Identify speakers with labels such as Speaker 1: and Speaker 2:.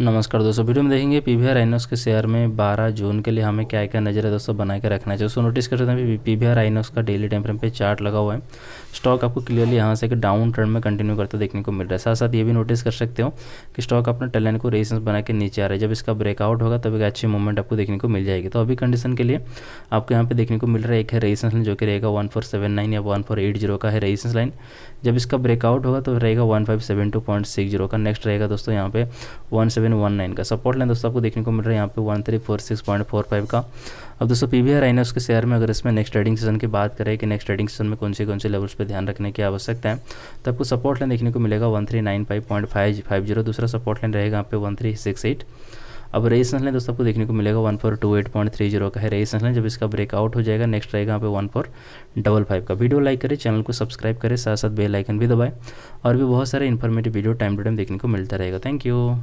Speaker 1: नमस्कार दोस्तों वीडियो में देखेंगे पी वी आर के शेयर में 12 जून के लिए हमें क्या क्या नजर है दोस्तों बना के रखना चाहिए दोस्तों नोटिस कर सकते हैं पी वी आर का डेली टाइम फ्रेम पे चार्ट लगा हुआ है स्टॉक आपको क्लियरली यहाँ से एक डाउन ट्रेंड में कंटिन्यू करते देखने को मिल रहा है साथ साथ ये भी नोटिस कर सकते हो कि स्टॉक अपने टेलन को रेजिस्टेंस बना के नीचे आ रहा है जब इसका ब्रेकआउट होगा तब एक अच्छी मूवमेंट आपको देखने को मिल जाएगी तो अभी कंडीशन के लिए आपको यहाँ पे देखने को मिल रहा है एक है रेजिस्टेंस लाइन जो कि रहेगा वन फोर सेवन नाइन या वन फोर एट जीरो का है रेजिस्टेंस लाइन जब इसका ब्रेकआउट होगा तो रहेगा one five seven two point six zero का नेक्स्ट रहेगा दोस्तों यहाँ पे वन सेवन वन नाइन का सपोर्ट लाइन दोस्तों आपको देखने को मिल रहा है यहाँ पे one three four six point four five का अब दोस्तों पी वी आर आई उसके शेयर में अगर इसमें नेक्स्ट ट्रेडिंग सीजन की बात करें कि नेक्स्ट ट्रेडिंग सीजन में कौन से कौन से लेवल्स पर ध्यान रखने की आवश्यकता है तो आपको सपोर्ट लाइन देखने को मिलेगा one three nine five point five five zero दूसरा सपोर्ट लाइन रहेगा आप वन थ्री सिक्स एट अब रेजिस्टेंस लाइन दोस्तों आपको देखने को मिलेगा one four two eight point three zero का है रेजिस्टेंस लाइन जब इसका ब्रेकआउट हो जाएगा नेक्स्ट रहेगा यहाँ पे वन फोर डबल फाइव का वीडियो लाइक करें चैनल को सब्सक्राइब करें साथ साथ बेल आइकन भी दबाएं और भी बहुत सारे informative video time to time देखने को मिलता रहेगा थैंक यू